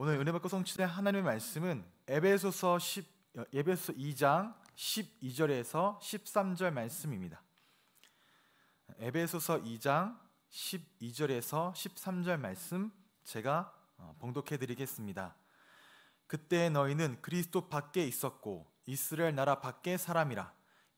오늘 은혜 받고 성취된 하나님의 말씀은 에베소서 10 어, 에베소 2장 12절에서 13절 말씀입니다. 에베소서 2장 12절에서 13절 말씀 제가 어, 봉독해 드리겠습니다. 그때 너희는 그리스도 밖에 있었고 이스라엘 나라 밖의 사람이라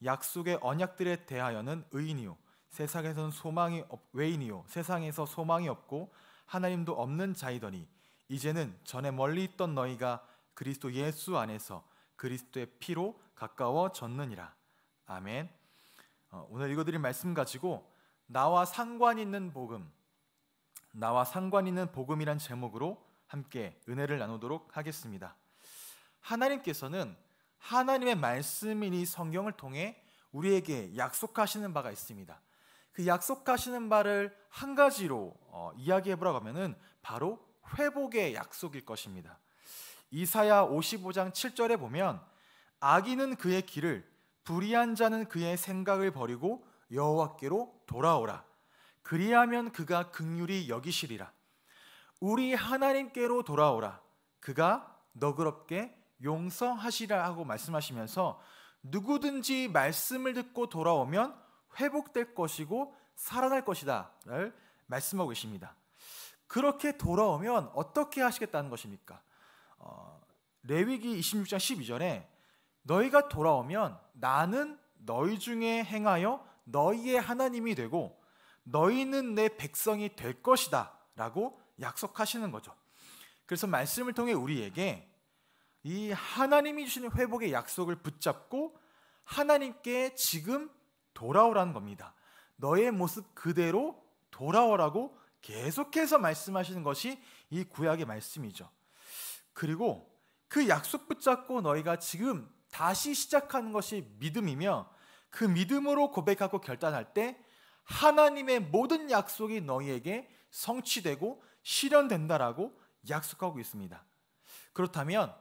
약속의 언약들에 대하여는 의인이요 세상에선 소망이 없, 외인이요 세상에서 소망이 없고 하나님도 없는 자이더니 이제는 전에 멀리 있던 너희가 그리스도 예수 안에서 그리스도의 피로 가까워졌느니라. 아멘. 어, 오늘 읽어드릴 말씀 가지고 나와 상관 있는 복음, 나와 상관 있는 복음이란 제목으로 함께 은혜를 나누도록 하겠습니다. 하나님께서는 하나님의 말씀이니 성경을 통해 우리에게 약속하시는 바가 있습니다. 그 약속하시는 바를 한 가지로 어, 이야기해 보라고 하면은 바로 회복의 약속일 것입니다. 이사야 55장 7절에 보면 악인은 그의 길을 불의한 자는 그의 생각을 버리고 여호와께로 돌아오라. 그리하면 그가 극률이 여기시리라. 우리 하나님께로 돌아오라. 그가 너그럽게 용서하시라 하고 말씀하시면서 누구든지 말씀을 듣고 돌아오면 회복될 것이고 살아날 것이다를 말씀하고 계십니다. 그렇게 돌아오면 어떻게 하시겠다는 것입니까? 어, 레위기 26장 12절에 너희가 돌아오면 나는 너희 중에 행하여 너희의 하나님이 되고 너희는 내 백성이 될 것이다 라고 약속하시는 거죠. 그래서 말씀을 통해 우리에게 이 하나님이 주시는 회복의 약속을 붙잡고 하나님께 지금 돌아오라는 겁니다. 너의 모습 그대로 돌아오라고 계속해서 말씀하시는 것이 이 구약의 말씀이죠. 그리고 그 약속 붙잡고 너희가 지금 다시 시작하는 것이 믿음이며 그 믿음으로 고백하고 결단할 때 하나님의 모든 약속이 너희에게 성취되고 실현된다라고 약속하고 있습니다. 그렇다면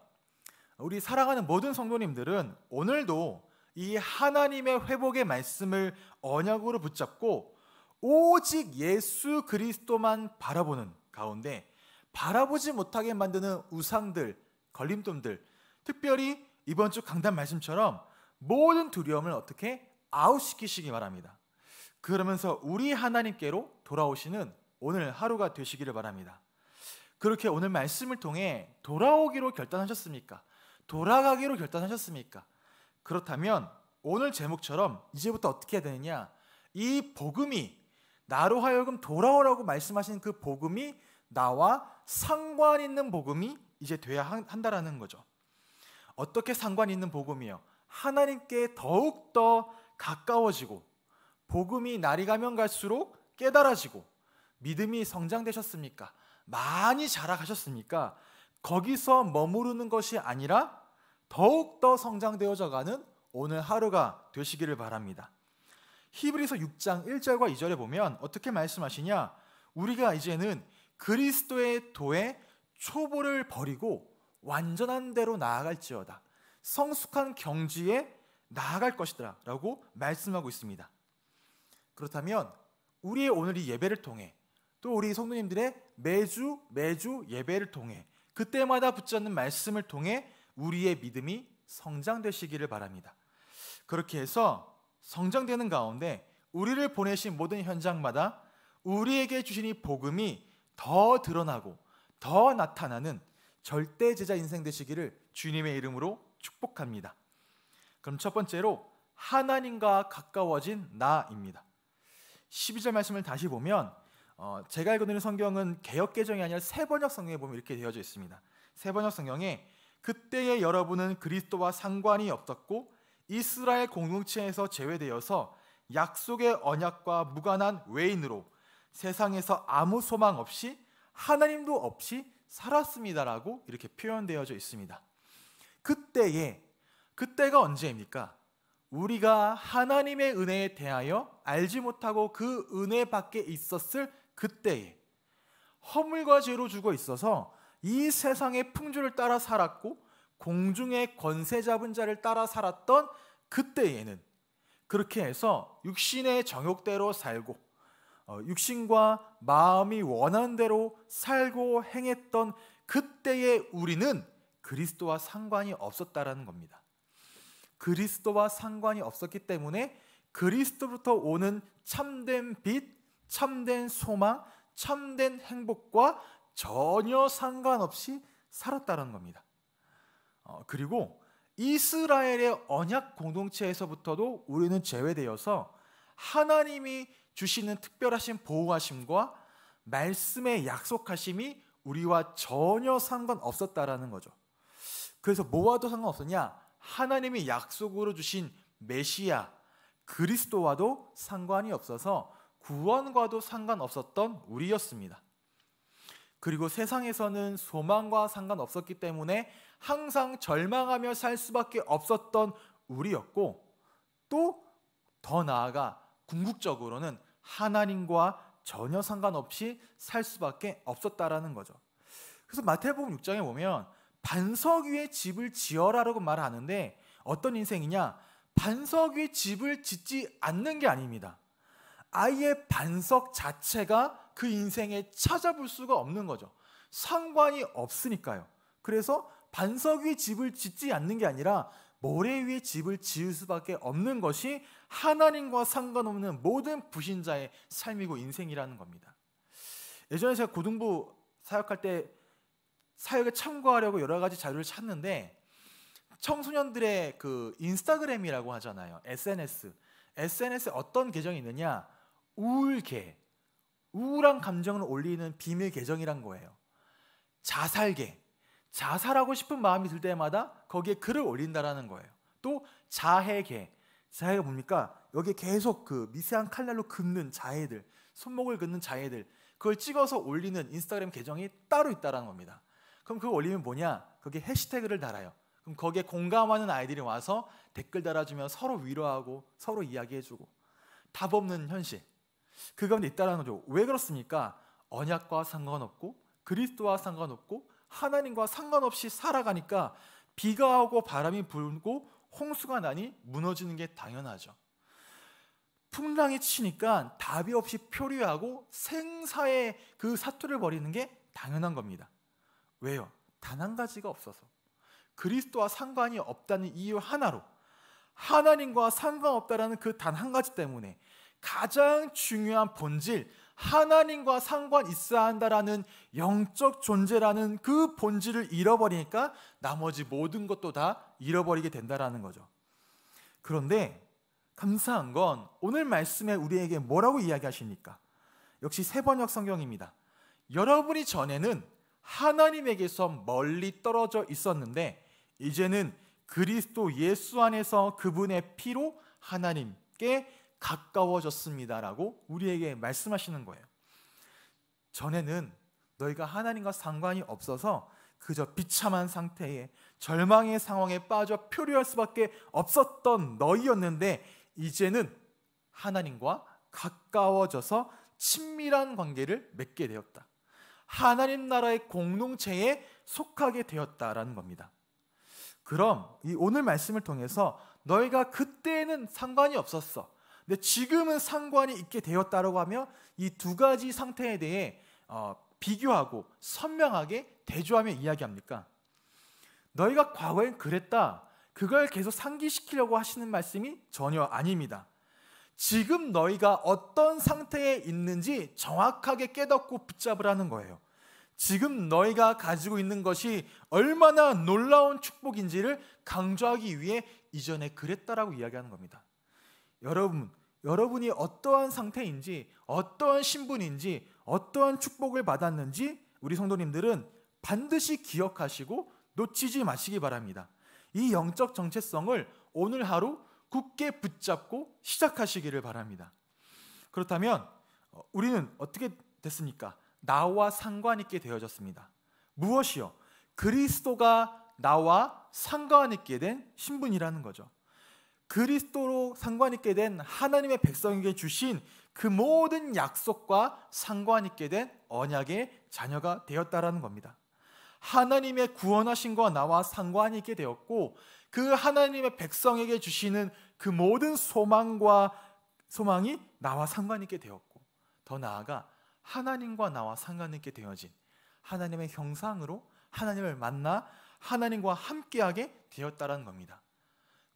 우리 사랑하는 모든 성도님들은 오늘도 이 하나님의 회복의 말씀을 언약으로 붙잡고 오직 예수 그리스도만 바라보는 가운데 바라보지 못하게 만드는 우상들, 걸림돌들, 특별히 이번 주 강단 말씀처럼 모든 두려움을 어떻게 아웃시키시기 바랍니다. 그러면서 우리 하나님께로 돌아오시는 오늘 하루가 되시기를 바랍니다. 그렇게 오늘 말씀을 통해 돌아오기로 결단하셨습니까? 돌아가기로 결단하셨습니까? 그렇다면 오늘 제목처럼 이제부터 어떻게 해야 되느냐? 이 복음이 나로 하여금 돌아오라고 말씀하신 그 복음이 나와 상관 있는 복음이 이제 돼야 한다라는 거죠. 어떻게 상관 있는 복음이요? 하나님께 더욱 더 가까워지고 복음이 날이 가면 갈수록 깨달아지고 믿음이 성장되셨습니까? 많이 자라가셨습니까? 거기서 머무르는 것이 아니라 더욱 더 성장되어져 가는 오늘 하루가 되시기를 바랍니다. 히브리서 6장 1절과 2절에 보면 어떻게 말씀하시냐? 우리가 이제는 그리스도의 도에 초보를 버리고 완전한 대로 나아갈지어다. 성숙한 경지에 나아갈 것이더라. 라고 말씀하고 있습니다. 그렇다면 우리의 오늘 이 예배를 통해 또 우리 성도님들의 매주 매주 예배를 통해 그때마다 붙잡는 말씀을 통해 우리의 믿음이 성장되시기를 바랍니다. 그렇게 해서 성장되는 가운데 우리를 보내신 모든 현장마다 우리에게 주신 이 복음이 더 드러나고 더 나타나는 절대 제자 인생 되시기를 주님의 이름으로 축복합니다. 그럼 첫 번째로 하나님과 가까워진 나입니다. 12절 말씀을 다시 보면 어, 제가 읽어 성경은 개혁 개정이 아니라 세번역 성경에 보면 이렇게 되어져 있습니다. 세번역 성경에 그때의 여러분은 그리스도와 상관이 없었고 이스라엘 공동체에서 제외되어서 약속의 언약과 무관한 외인으로 세상에서 아무 소망 없이 하나님도 없이 살았습니다라고 이렇게 표현되어져 있습니다. 그때에 그때가 언제입니까? 우리가 하나님의 은혜에 대하여 알지 못하고 그 은혜 밖에 있었을 그때에 허물과 죄로 죽어 있어서 이 세상의 풍조를 따라 살았고 공중의 권세 잡은 자를 따라 살았던 그때에는 그렇게 해서 육신의 정욕대로 살고 어, 육신과 마음이 원하는 대로 살고 행했던 그때의 우리는 그리스도와 상관이 없었다라는 겁니다. 그리스도와 상관이 없었기 때문에 그리스도부터 오는 참된 빛, 참된 소망, 참된 행복과 전혀 상관없이 살았다는 겁니다. 어, 그리고 이스라엘의 언약 공동체에서부터도 우리는 제외되어서 하나님이 주시는 특별하신 보호하심과 말씀의 약속하심이 우리와 전혀 상관없었다라는 거죠. 그래서 뭐와도 상관없었냐? 하나님이 약속으로 주신 메시아 그리스도와도 상관이 없어서 구원과도 상관없었던 우리였습니다. 그리고 세상에서는 소망과 상관없었기 때문에 항상 절망하며 살 수밖에 없었던 우리였고 또 더 나아가 궁극적으로는 하나님과 전혀 상관없이 살 수밖에 없었다라는 거죠. 그래서 마태복음 6장에 보면 반석 위에 집을 지어라라고 말하는데 어떤 인생이냐? 반석 위에 집을 짓지 않는 게 아닙니다. 아예 반석 자체가 그 인생에 찾아볼 수가 없는 거죠. 상관이 없으니까요. 그래서 반석 위 집을 짓지 않는 게 아니라 모래 위에 집을 지을 수밖에 없는 것이 하나님과 상관없는 모든 부신자의 삶이고 인생이라는 겁니다. 예전에 제가 고등부 사역할 때 사역에 참가하려고 여러 가지 자료를 찾는데 청소년들의 그 인스타그램이라고 하잖아요. SNS. SNS에 어떤 계정이 있느냐? 우울계. 우울한 감정을 올리는 비밀 계정이란 거예요. 자살계. 자살하고 싶은 마음이 들 때마다 거기에 글을 올린다라는 거예요. 또 자해계. 자해가 뭡니까? 여기 계속 그 미세한 칼날로 긋는 자해들, 손목을 긋는 자해들, 그걸 찍어서 올리는 인스타그램 계정이 따로 있다라는 겁니다. 그럼 그거 올리면 뭐냐? 거기에 해시태그를 달아요. 그럼 거기에 공감하는 아이들이 와서 댓글 달아주면 서로 위로하고 서로 이야기해주고 답 없는 현실. 그건 있다라는 거죠. 왜 그렇습니까? 언약과 상관없고 그리스도와 상관없고 하나님과 상관없이 살아가니까 비가 오고 바람이 불고 홍수가 나니 무너지는 게 당연하죠. 풍랑이 치니까 답이 없이 표류하고 생사의 그 사투를 벌이는 게 당연한 겁니다. 왜요? 단 한 가지가 없어서. 그리스도와 상관이 없다는 이유 하나로 하나님과 상관없다라는 그 단 한 가지 때문에 가장 중요한 본질 하나님과 상관 있어야 한다라는 영적 존재라는 그 본질을 잃어버리니까 나머지 모든 것도 다 잃어버리게 된다라는 거죠. 그런데 감사한 건 오늘 말씀에 우리에게 뭐라고 이야기하십니까? 역시 세번역 성경입니다. 여러분이 전에는 하나님에게서 멀리 떨어져 있었는데 이제는 그리스도 예수 안에서 그분의 피로 하나님께 가까워졌습니다라고 우리에게 말씀하시는 거예요. 전에는 너희가 하나님과 상관이 없어서 그저 비참한 상태에 절망의 상황에 빠져 표류할 수밖에 없었던 너희였는데 이제는 하나님과 가까워져서 친밀한 관계를 맺게 되었다. 하나님 나라의 공동체에 속하게 되었다라는 겁니다. 그럼 이 오늘 말씀을 통해서 너희가 그때는 상관이 없었어. 근데 지금은 상관이 있게 되었다라고 하며 이 두 가지 상태에 대해 어, 비교하고 선명하게 대조하며 이야기합니까? 너희가 과거엔 그랬다. 그걸 계속 상기시키려고 하시는 말씀이 전혀 아닙니다. 지금 너희가 어떤 상태에 있는지 정확하게 깨닫고 붙잡으라는 거예요. 지금 너희가 가지고 있는 것이 얼마나 놀라운 축복인지를 강조하기 위해 이전에 그랬다라고 이야기하는 겁니다. 여러분, 여러분이 어떠한 상태인지, 어떠한 신분인지, 어떠한 축복을 받았는지 우리 성도님들은 반드시 기억하시고 놓치지 마시기 바랍니다. 이 영적 정체성을 오늘 하루 굳게 붙잡고 시작하시기를 바랍니다. 그렇다면 어, 우리는 어떻게 됐습니까? 나와 상관있게 되어졌습니다. 무엇이요? 그리스도가 나와 상관있게 된 신분이라는 거죠. 그리스도로 상관있게 된 하나님의 백성에게 주신 그 모든 약속과 상관있게 된 언약의 자녀가 되었다라는 겁니다. 하나님의 구원하신 거 나와 상관있게 되었고 그 하나님의 백성에게 주시는 그 모든 소망과 소망이 나와 상관있게 되었고 더 나아가 하나님과 나와 상관있게 되어진 하나님의 형상으로 하나님을 만나 하나님과 함께하게 되었다라는 겁니다.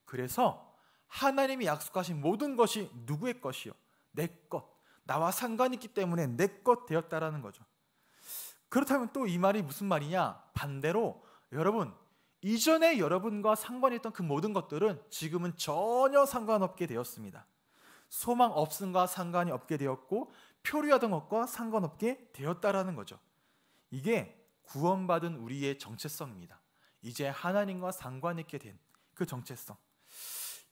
그래서 하나님이 약속하신 모든 것이 누구의 것이요? 내 것. 나와 상관있기 때문에 내 것 되었다라는 거죠. 그렇다면 또 이 말이 무슨 말이냐? 반대로 여러분, 이전에 여러분과 상관했던 그 모든 것들은 지금은 전혀 상관없게 되었습니다. 소망 없음과 상관이 없게 되었고 표류하던 것과 상관없게 되었다라는 거죠. 이게 구원받은 우리의 정체성입니다. 이제 하나님과 상관있게 된 그 정체성.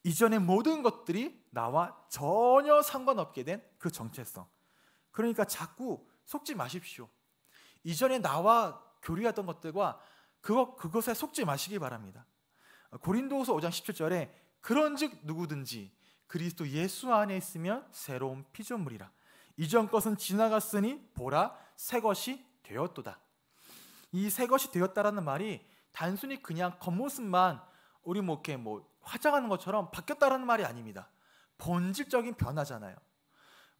이전의 모든 것들이 나와 전혀 상관없게 된 그 정체성. 그러니까 자꾸 속지 마십시오. 이전에 나와 교류했던 것들과 그것, 그것에 속지 마시기 바랍니다. 고린도후서 5장 17절에 그런즉 누구든지 그리스도 예수 안에 있으면 새로운 피조물이라. 이전 것은 지나갔으니 보라 새 것이 되었도다. 이 새 것이 되었다라는 말이 단순히 그냥 겉모습만 우리 목회 렇뭐 화장하는 것처럼 바뀌었다라는 말이 아닙니다. 본질적인 변화잖아요.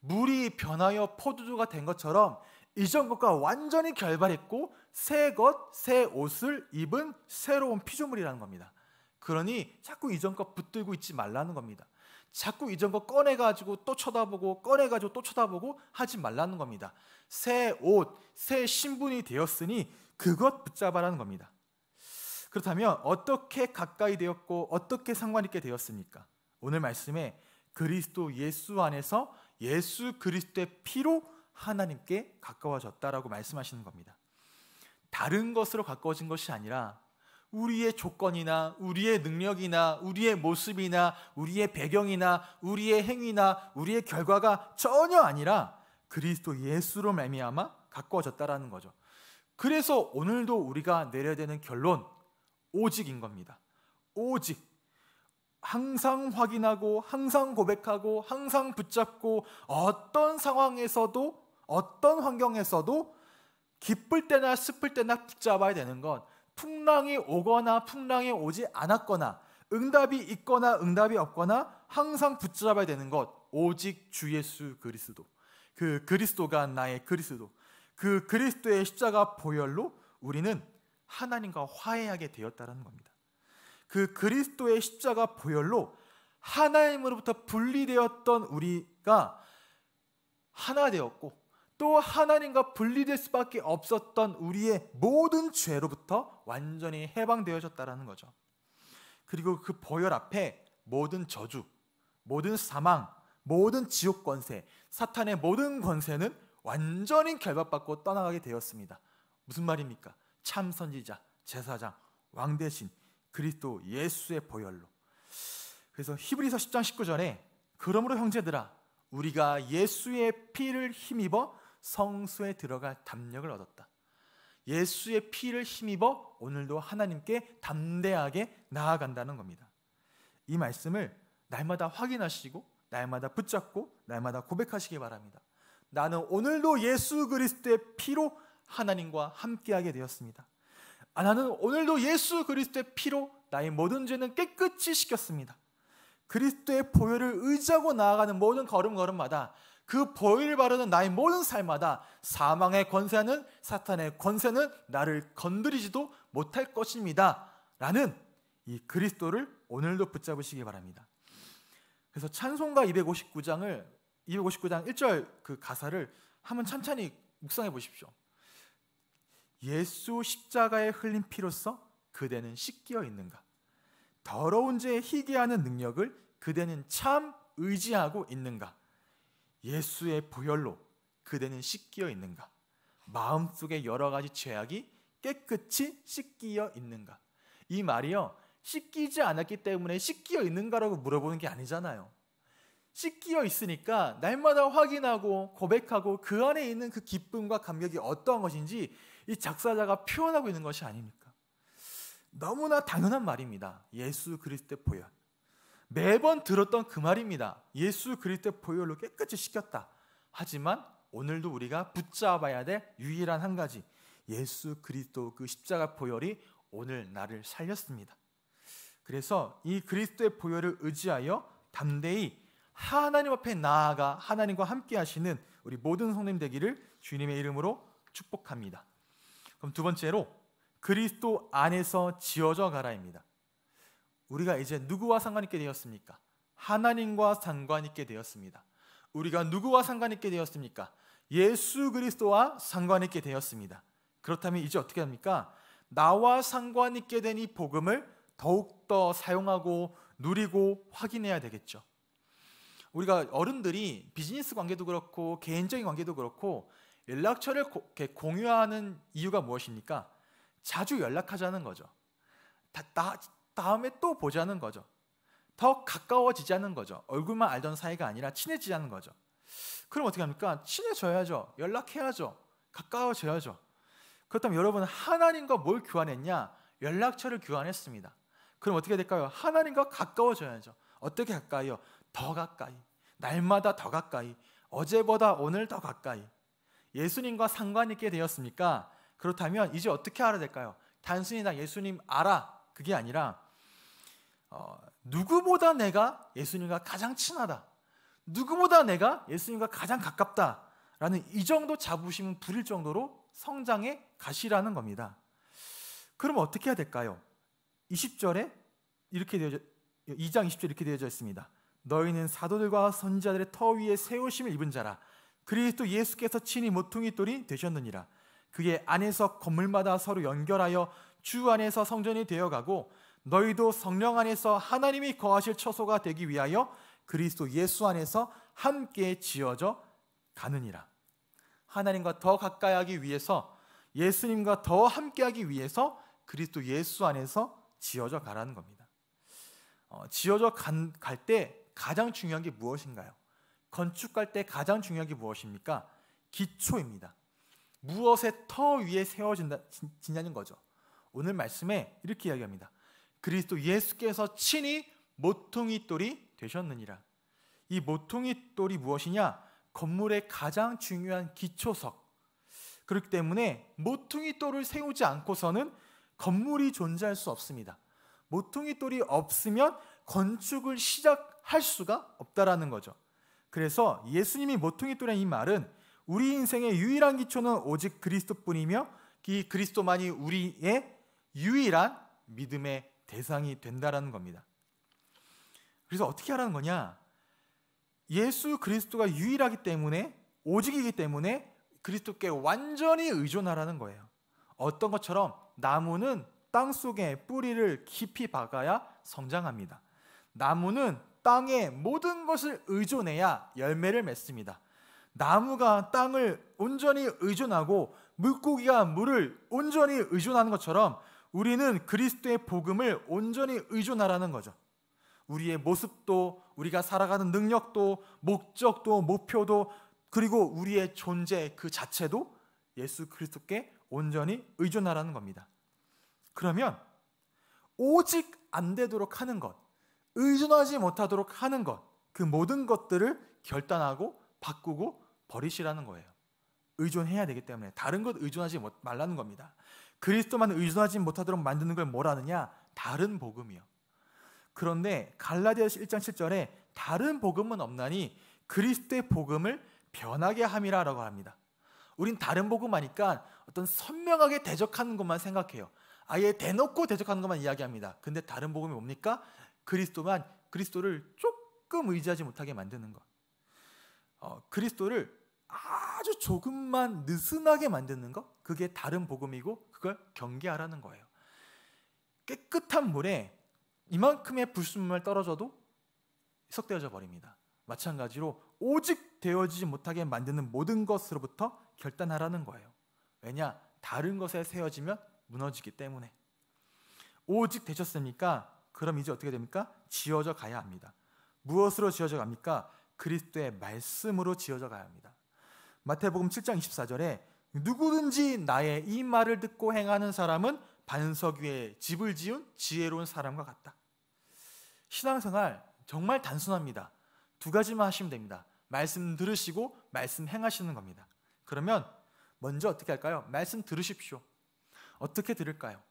물이 변하여 포도주가 된 것처럼 이전 것과 완전히 결발했고 새 것, 새 옷을 입은 새로운 피조물이라는 겁니다. 그러니 자꾸 이전 것 붙들고 있지 말라는 겁니다. 자꾸 이전 것 꺼내가지고 또 쳐다보고 꺼내가지고 또 쳐다보고 하지 말라는 겁니다. 새 옷, 새 신분이 되었으니 그것 붙잡아라는 겁니다. 그렇다면 어떻게 가까이 되었고 어떻게 상관 있게 되었습니까? 오늘 말씀에 그리스도 예수 안에서 예수 그리스도의 피로 하나님께 가까워졌다라고 말씀하시는 겁니다. 다른 것으로 가까워진 것이 아니라 우리의 조건이나 우리의 능력이나 우리의 모습이나 우리의 배경이나 우리의 행위나 우리의 결과가 전혀 아니라 그리스도 예수로 말미암아 가까워졌다라는 거죠. 그래서 오늘도 우리가 내려야 되는 결론 오직인 겁니다. 오직. 항상 확인하고, 항상 고백하고, 항상 붙잡고, 어떤 상황에서도, 어떤 환경에서도 기쁠 때나 슬플 때나 붙잡아야 되는 건 풍랑이 오거나 풍랑이 오지 않았거나 응답이 있거나 응답이 없거나 항상 붙잡아야 되는 것 오직 주 예수 그리스도 그 그리스도가 나의 그리스도 그 그리스도의 십자가 보혈로 우리는 하나님과 화해하게 되었다는 겁니다. 그 그리스도의 십자가 보혈로 하나님으로부터 분리되었던 우리가 하나 되었고 또 하나님과 분리될 수밖에 없었던 우리의 모든 죄로부터 완전히 해방되어졌다는 거죠. 그리고 그 보혈 앞에 모든 저주, 모든 사망, 모든 지옥 권세, 사탄의 모든 권세는 완전히 결박받고 떠나가게 되었습니다. 무슨 말입니까? 참 선지자, 제사장, 왕 대신 그리스도 예수의 보혈로. 그래서 히브리서 10장 19절에 그러므로 형제들아 우리가 예수의 피를 힘입어 성소에 들어갈 담력을 얻었다. 예수의 피를 힘입어 오늘도 하나님께 담대하게 나아간다는 겁니다. 이 말씀을 날마다 확인하시고 날마다 붙잡고 날마다 고백하시기 바랍니다. 나는 오늘도 예수 그리스도의 피로 하나님과 함께하게 되었습니다. 아, 나는 오늘도 예수 그리스도의 피로 나의 모든 죄는 깨끗이 씻겼습니다. 그리스도의 보혈을 의지하고 나아가는 모든 걸음걸음마다 그 보혈을 바르는 나의 모든 삶마다 사망의 권세는 사탄의 권세는 나를 건드리지도 못할 것입니다. 라는 이 그리스도를 오늘도 붙잡으시기 바랍니다. 그래서 찬송가 259장을 259장 1절 그 가사를 한번 천천히 묵상해 보십시오. 예수 십자가에 흘린 피로써 그대는 씻기어 있는가? 더러운 죄에 희귀 하는 능력을 그대는 참 의지하고 있는가? 예수의 보혈로 그대는 씻기어 있는가? 마음속에 여러 가지 죄악이 깨끗이 씻기어 있는가? 이 말이요. 씻기지 않았기 때문에 씻기어 있는가라고 물어보는 게 아니잖아요. 씻기어 있으니까 날마다 확인하고 고백하고 그 안에 있는 그 기쁨과 감격이 어떠한 것인지 이 작사자가 표현하고 있는 것이 아닙니까? 너무나 당연한 말입니다. 예수 그리스도의 보혈. 매번 들었던 그 말입니다. 예수 그리스도의 보혈로 깨끗이 씻겼다. 하지만 오늘도 우리가 붙잡아야 될 유일한 한 가지 예수 그리스도 그 십자가 보혈이 오늘 나를 살렸습니다. 그래서 이 그리스도의 보혈을 의지하여 담대히 하나님 앞에 나아가 하나님과 함께 하시는 우리 모든 성님 되기를 주님의 이름으로 축복합니다. 그럼 두 번째로 그리스도 안에서 지어져 가라입니다. 우리가 이제 누구와 상관 있게 되었습니까? 하나님과 상관 있게 되었습니다. 우리가 누구와 상관 있게 되었습니까? 예수 그리스도와 상관 있게 되었습니다. 그렇다면 이제 어떻게 합니까? 나와 상관 있게 된 이 복음을 더욱더 사용하고 누리고 확인해야 되겠죠. 우리가 어른들이 비즈니스 관계도 그렇고 개인적인 관계도 그렇고 연락처를 공유하는 이유가 무엇입니까? 자주 연락하자는 거죠. 다, 다, 다음에 또 보자는 거죠. 더 가까워지자는 거죠. 얼굴만 알던 사이가 아니라 친해지자는 거죠. 그럼 어떻게 합니까? 친해져야죠. 연락해야죠. 가까워져야죠. 그렇다면 여러분 하나님과 뭘 교환했냐? 연락처를 교환했습니다. 그럼 어떻게 될까요? 하나님과 가까워져야죠. 어떻게 가까이요? 더 가까이. 날마다 더 가까이. 어제보다 오늘 더 가까이. 예수님과 상관 있게 되었습니까? 그렇다면 이제 어떻게 알아야 될까요? 단순히 나 예수님 알아 그게 아니라 어, 누구보다 내가 예수님과 가장 친하다. 누구보다 내가 예수님과 가장 가깝다라는 이 정도 자부심은 부릴 정도로 성장의 가시라는 겁니다. 그럼 어떻게 해야 될까요? 20절에 이렇게 되어져 2장 20절 이렇게 되어져 있습니다. 너희는 사도들과 선지자들의 터 위에 세우심을 입은 자라 그리스도 예수께서 친히 모퉁이 돌이 되셨느니라. 그의 안에서 건물마다 서로 연결하여 주 안에서 성전이 되어가고 너희도 성령 안에서 하나님이 거하실 처소가 되기 위하여 그리스도 예수 안에서 함께 지어져 가느니라. 하나님과 더 가까이 하기 위해서 예수님과 더 함께 하기 위해서 그리스도 예수 안에서 지어져 가라는 겁니다. 어, 지어져 갈 때 가장 중요한 게 무엇인가요? 건축할 때 가장 중요한 게 무엇입니까? 기초입니다. 무엇의 터 위에 세워진다는 거죠. 오늘 말씀에 이렇게 이야기합니다. 그리스도 예수께서 친히 모퉁이 돌이 되셨느니라. 이 모퉁이 돌이 무엇이냐? 건물의 가장 중요한 기초석. 그렇기 때문에 모퉁이 돌을 세우지 않고서는 건물이 존재할 수 없습니다. 모퉁이 돌이 없으면 건축을 시작할 수가 없다라는 거죠. 그래서 예수님이 모퉁이 또란 이 말은 우리 인생의 유일한 기초는 오직 그리스도뿐이며 이 그리스도만이 우리의 유일한 믿음의 대상이 된다라는 겁니다. 그래서 어떻게 하라는 거냐? 예수 그리스도가 유일하기 때문에 오직이기 때문에 그리스도께 완전히 의존하라는 거예요. 어떤 것처럼 나무는 땅 속에 뿌리를 깊이 박아야 성장합니다. 나무는 땅의 모든 것을 의존해야 열매를 맺습니다. 나무가 땅을 온전히 의존하고 물고기가 물을 온전히 의존하는 것처럼 우리는 그리스도의 복음을 온전히 의존하라는 거죠. 우리의 모습도 우리가 살아가는 능력도 목적도 목표도 그리고 우리의 존재 그 자체도 예수 그리스도께 온전히 의존하라는 겁니다. 그러면 오직 안 되도록 하는 것 의존하지 못하도록 하는 것, 그 모든 것들을 결단하고 바꾸고 버리시라는 거예요. 의존해야 되기 때문에 다른 것 의존하지 말라는 겁니다. 그리스도만 의존하지 못하도록 만드는 걸 뭐라느냐? 다른 복음이요. 그런데 갈라디아서 1장 7절에 다른 복음은 없나니 그리스도의 복음을 변하게 함이라라고 합니다. 우린 다른 복음 하니까 어떤 선명하게 대적하는 것만 생각해요. 아예 대놓고 대적하는 것만 이야기합니다. 근데 다른 복음이 뭡니까? 그리스도만 그리스도를 조금 의지하지 못하게 만드는 것. 어, 그리스도를 아주 조금만 느슨하게 만드는 것. 그게 다른 복음이고 그걸 경계하라는 거예요. 깨끗한 물에 이만큼의 불순물 떨어져도 석되어져 버립니다. 마찬가지로 오직 되어지지 못하게 만드는 모든 것으로부터 결단하라는 거예요. 왜냐? 다른 것에 세워지면 무너지기 때문에. 오직 되셨으니까 그럼 이제 어떻게 됩니까? 지어져 가야 합니다. 무엇으로 지어져 갑니까? 그리스도의 말씀으로 지어져 가야 합니다. 마태복음 7장 24절에 누구든지 나의 이 말을 듣고 행하는 사람은 반석 위에 집을 지은 지혜로운 사람과 같다. 신앙생활 정말 단순합니다. 두 가지만 하시면 됩니다. 말씀 들으시고 말씀 행하시는 겁니다. 그러면 먼저 어떻게 할까요? 말씀 들으십시오. 어떻게 들을까요?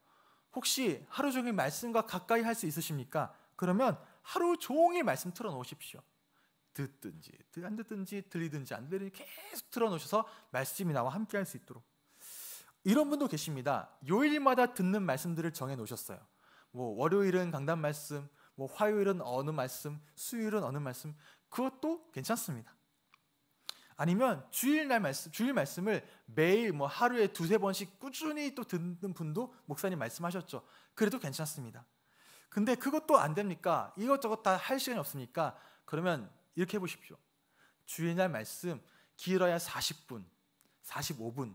혹시 하루 종일 말씀과 가까이 할 수 있으십니까? 그러면 하루 종일 말씀 틀어놓으십시오. 듣든지 안 듣든지 들리든지 안 들리든지 계속 틀어놓으셔서 말씀이 나와 함께 할 수 있도록 이런 분도 계십니다. 요일마다 듣는 말씀들을 정해놓으셨어요. 뭐 월요일은 강단 말씀, 뭐 화요일은 어느 말씀, 수요일은 어느 말씀 그것도 괜찮습니다. 아니면 주일날 말씀, 주일 말씀을 매일 뭐 하루에 두세 번씩 꾸준히 또 듣는 분도 목사님 말씀하셨죠. 그래도 괜찮습니다. 근데 그것도 안 됩니까? 이것저것 다 할 시간이 없습니까? 그러면 이렇게 해보십시오. 주일날 말씀 길어야 40분, 45분,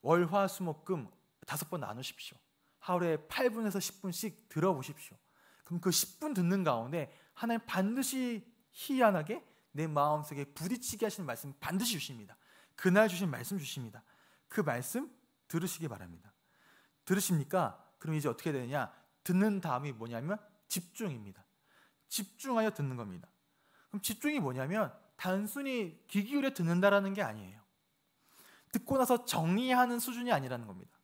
월화 수목금 다섯 번 나누십시오. 하루에 8분에서 10분씩 들어보십시오. 그럼 그 10분 듣는 가운데 하나님 반드시 희한하게 내 마음속에 부딪히게 하시는 말씀 반드시 주십니다. 그날 주신 말씀 주십니다. 그 말씀 들으시기 바랍니다. 들으십니까? 그럼 이제 어떻게 되느냐? 듣는 다음이 뭐냐면 집중입니다. 집중하여 듣는 겁니다. 그럼 집중이 뭐냐면 단순히 귀 기울여 듣는다라는 게 아니에요. 듣고 나서 정리하는 수준이 아니라는 겁니다.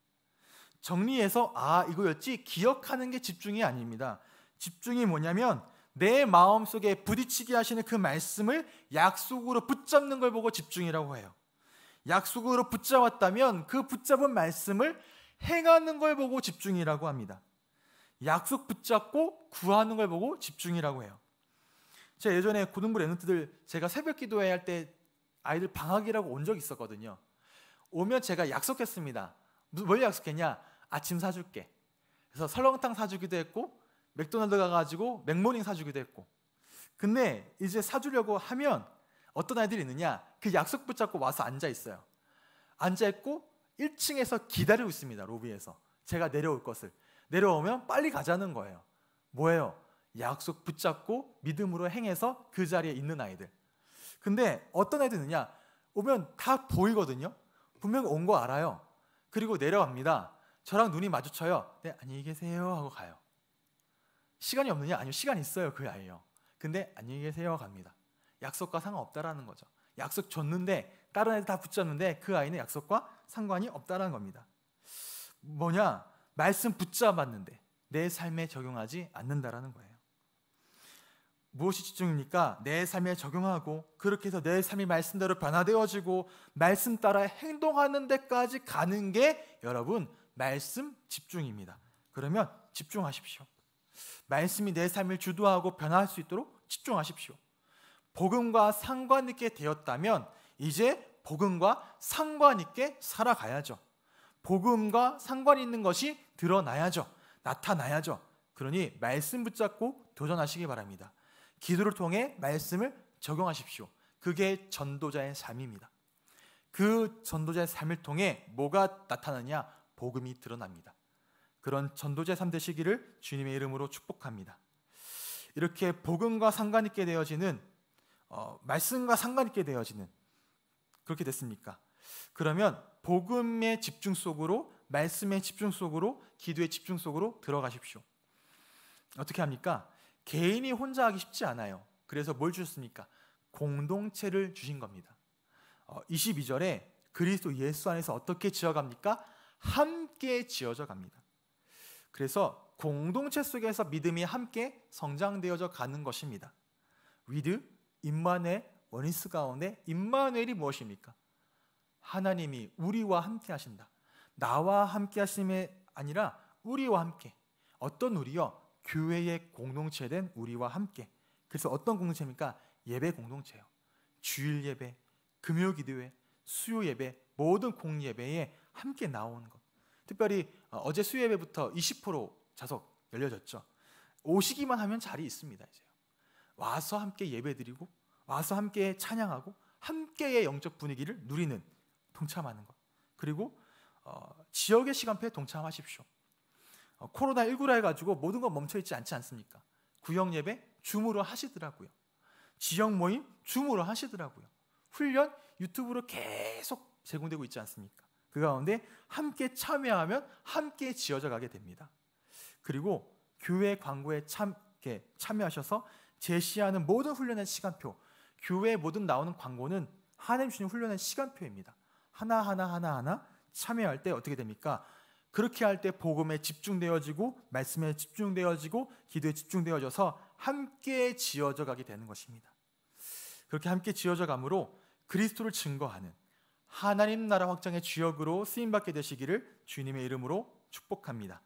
정리해서 아 이거였지 기억하는 게 집중이 아닙니다. 집중이 뭐냐면 내 마음 속에 부딪히게 하시는 그 말씀을 약속으로 붙잡는 걸 보고 집중이라고 해요. 약속으로 붙잡았다면 그 붙잡은 말씀을 행하는 걸 보고 집중이라고 합니다. 약속 붙잡고 구하는 걸 보고 집중이라고 해요. 제가 예전에 고등부 레넌트들 제가 새벽 기도회 할 때 아이들 방학이라고 온 적이 있었거든요. 오면 제가 약속했습니다. 뭘 약속했냐? 아침 사줄게. 그래서 설렁탕 사주기도 했고 맥도날드 가가지고 맥모닝 사주기도 했고. 근데 이제 사주려고 하면 어떤 아이들이 있느냐? 그 약속 붙잡고 와서 앉아 있어요. 앉아 있고 1층에서 기다리고 있습니다. 로비에서. 제가 내려올 것을. 내려오면 빨리 가자는 거예요. 뭐예요? 약속 붙잡고 믿음으로 행해서 그 자리에 있는 아이들. 근데 어떤 애들 있느냐? 오면 다 보이거든요. 분명히 온 거 알아요. 그리고 내려갑니다. 저랑 눈이 마주쳐요. 네, 안녕히 계세요 하고 가요. 시간이 없느냐? 아니요, 시간 있어요. 그 아이요. 근데 안녕히 계세요. 갑니다. 약속과 상관없다라는 거죠. 약속 줬는데 다른 애들 다 붙잡는데 그 아이는 약속과 상관이 없다라는 겁니다. 뭐냐? 말씀 붙잡았는데 내 삶에 적용하지 않는다라는 거예요. 무엇이 집중입니까? 내 삶에 적용하고 그렇게 해서 내 삶이 말씀대로 변화되어지고 말씀 따라 행동하는 데까지 가는 게 여러분 말씀 집중입니다. 그러면 집중하십시오. 말씀이 내 삶을 주도하고 변화할 수 있도록 집중하십시오. 복음과 상관 있게 되었다면 이제 복음과 상관 있게 살아가야죠. 복음과 상관 있는 것이 드러나야죠. 나타나야죠. 그러니 말씀 붙잡고 도전하시기 바랍니다. 기도를 통해 말씀을 적용하십시오. 그게 전도자의 삶입니다. 그 전도자의 삶을 통해 뭐가 나타나냐? 복음이 드러납니다. 그런 전도제 3대 시기를 주님의 이름으로 축복합니다. 이렇게 복음과 상관있게 되어지는 어, 말씀과 상관있게 되어지는 그렇게 됐습니까? 그러면 복음의 집중 속으로 말씀의 집중 속으로 기도의 집중 속으로 들어가십시오. 어떻게 합니까? 개인이 혼자 하기 쉽지 않아요. 그래서 뭘 주셨습니까? 공동체를 주신 겁니다. 어, 22절에 그리스도 예수 안에서 어떻게 지어갑니까? 함께 지어져 갑니다. 그래서 공동체 속에서 믿음이 함께 성장되어져 가는 것입니다. 위드 임마누 원리스 가운데 임마누엘이 무엇입니까? 하나님이 우리와 함께 하신다. 나와 함께 하심이 아니라 우리와 함께. 어떤 우리요? 교회의 공동체된 우리와 함께. 그래서 어떤 공동체입니까? 예배 공동체요. 주일 예배, 금요 기도회, 수요 예배, 모든 공예배에 함께 나오는 것. 특별히 어, 어제 수요예배부터 20%자석 열려졌죠. 오시기만 하면 자리 있습니다. 이제 와서 함께 예배드리고 와서 함께 찬양하고 함께의 영적 분위기를 누리는 동참하는 것. 그리고 어, 지역의 시간표에 동참하십시오. 어, 코로나 19라 해가지고 모든 건 멈춰 있지 않지 않습니까? 구역 예배 줌으로 하시더라고요. 지역 모임 줌으로 하시더라고요. 훈련 유튜브로 계속 제공되고 있지 않습니까? 그 가운데 함께 참여하면 함께 지어져 가게 됩니다. 그리고 교회 광고에 참, 게 참여하셔서 제시하는 모든 훈련의 시간표, 교회 모든 나오는 광고는 하나님 주신 훈련의 시간표입니다. 하나하나 하나하나 참여할 때 어떻게 됩니까? 그렇게 할 때 복음에 집중되어지고 말씀에 집중되어지고 기도에 집중되어져서 함께 지어져 가게 되는 것입니다. 그렇게 함께 지어져 가므로 그리스도를 증거하는 하나님 나라 확장의 주역으로 쓰임 받게 되시기를 주님의 이름으로 축복합니다.